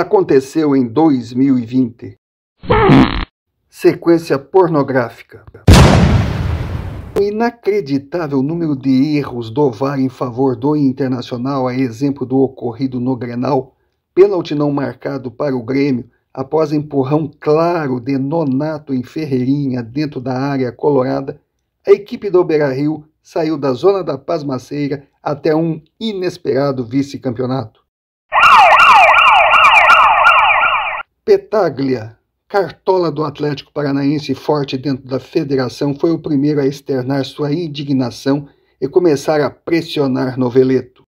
aconteceu em 2020. Sequência pornográfica. O inacreditável número de erros do VAR em favor do Internacional, a exemplo do ocorrido no Grenal, pênalti não marcado para o Grêmio após empurrão claro de Nonato em Ferreirinha dentro da área colorada, a equipe do Beira-Rio saiu da zona da pasmaceira até um inesperado vice-campeonato. Petaglia, cartola do Atlético Paranaense forte dentro da federação, foi o primeiro a externar sua indignação e começar a pressionar Noveleto.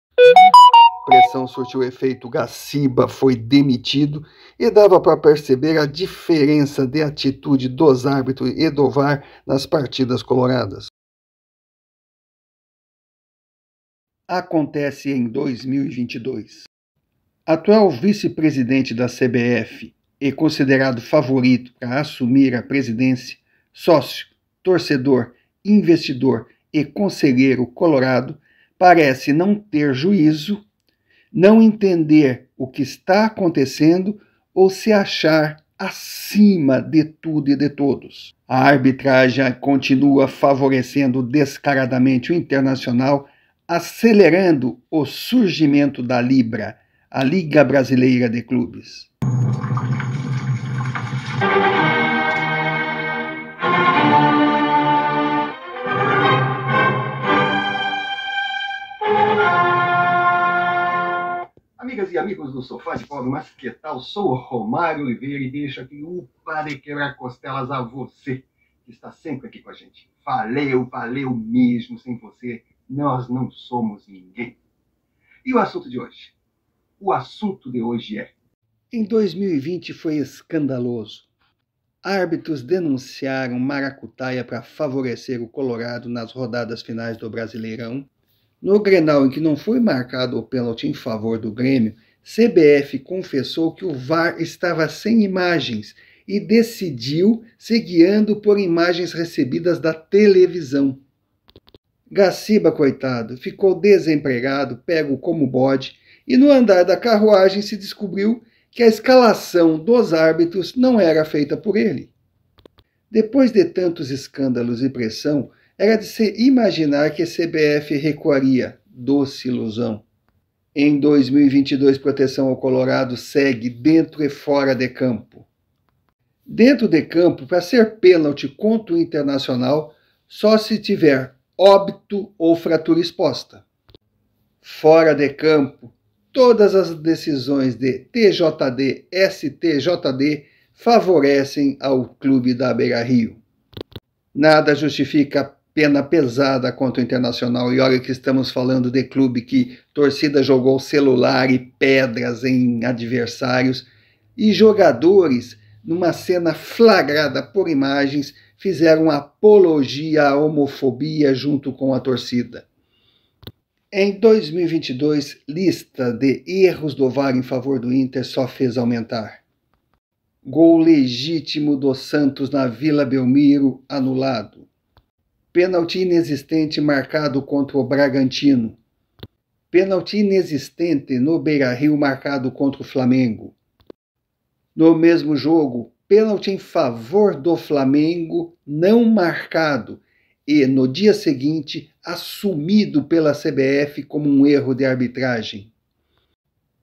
pressão surtiu efeito, Gaciba foi demitido e dava para perceber a diferença de atitude dos árbitros e do VAR nas partidas coloradas. Acontece em 2022. Atual vice-presidente da CBF, e considerado favorito para assumir a presidência, sócio, torcedor, investidor e conselheiro colorado, parece não ter juízo, não entender o que está acontecendo ou se achar acima de tudo e de todos. A arbitragem continua favorecendo descaradamente o internacional, acelerando o surgimento da Libra, a Liga Brasileira de Clubes. do sofá de mas que tal Sou o Romário Oliveira e deixo aqui o Pare Quebrar Costelas a você, que está sempre aqui com a gente. Valeu, valeu mesmo. Sem você, nós não somos ninguém. E o assunto de hoje? O assunto de hoje é. Em 2020 foi escandaloso. Árbitros denunciaram Maracutaia para favorecer o Colorado nas rodadas finais do Brasileirão no Grenal, em que não foi marcado o pênalti em favor do Grêmio, CBF confessou que o VAR estava sem imagens e decidiu se guiando por imagens recebidas da televisão. Gaciba, coitado, ficou desempregado, pego como bode, e no andar da carruagem se descobriu que a escalação dos árbitros não era feita por ele. Depois de tantos escândalos e pressão, era de se imaginar que a CBF recuaria. Doce ilusão. Em 2022, proteção ao Colorado segue dentro e fora de campo. Dentro de campo, para ser pênalti contra o internacional, só se tiver óbito ou fratura exposta. Fora de campo, todas as decisões de TJD, STJD favorecem ao clube da Beira Rio. Nada justifica pena pesada contra o Internacional. E olha que estamos falando de clube que torcida jogou celular e pedras em adversários. E jogadores, numa cena flagrada por imagens, fizeram apologia à homofobia junto com a torcida. Em 2022, lista de erros do VAR em favor do Inter só fez aumentar. Gol legítimo do Santos na Vila Belmiro anulado Pênalti inexistente marcado contra o Bragantino. Pênalti inexistente no Beira-Rio marcado contra o Flamengo. No mesmo jogo, pênalti em favor do Flamengo não marcado e, no dia seguinte, assumido pela CBF como um erro de arbitragem.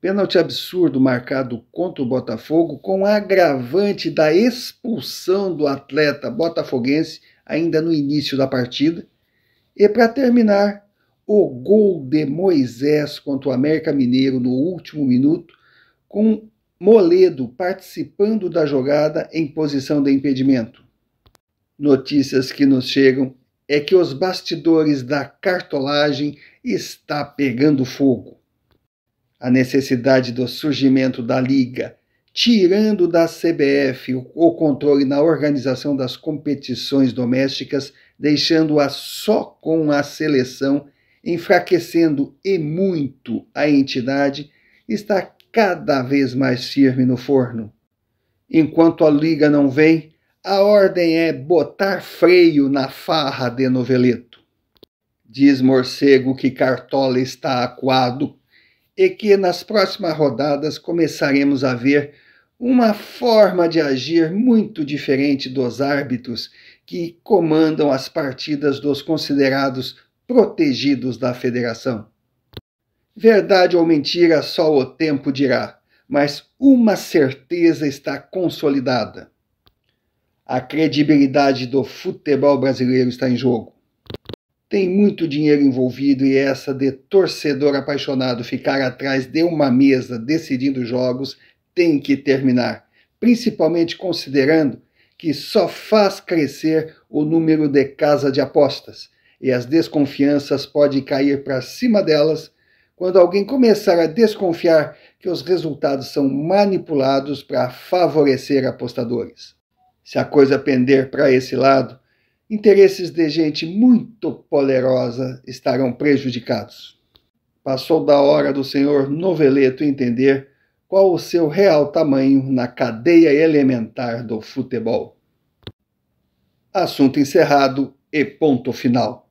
Pênalti absurdo marcado contra o Botafogo com agravante da expulsão do atleta botafoguense ainda no início da partida. E para terminar, o gol de Moisés contra o América Mineiro no último minuto, com Moledo participando da jogada em posição de impedimento. Notícias que nos chegam é que os bastidores da cartolagem está pegando fogo a necessidade do surgimento da Liga, tirando da CBF o controle na organização das competições domésticas, deixando-a só com a seleção, enfraquecendo e muito a entidade, está cada vez mais firme no forno. Enquanto a Liga não vem, a ordem é botar freio na farra de noveleto. Diz morcego que Cartola está acuado e que nas próximas rodadas começaremos a ver uma forma de agir muito diferente dos árbitros que comandam as partidas dos considerados protegidos da federação. Verdade ou mentira, só o tempo dirá, mas uma certeza está consolidada: a credibilidade do futebol brasileiro está em jogo. Tem muito dinheiro envolvido e essa de torcedor apaixonado ficar atrás de uma mesa decidindo jogos tem que terminar, principalmente considerando que só faz crescer o número de casa de apostas e as desconfianças podem cair para cima delas quando alguém começar a desconfiar que os resultados são manipulados para favorecer apostadores. Se a coisa pender para esse lado, interesses de gente muito poderosa estarão prejudicados. Passou da hora do senhor Noveleto entender qual o seu real tamanho na cadeia elementar do futebol. Assunto encerrado e ponto final.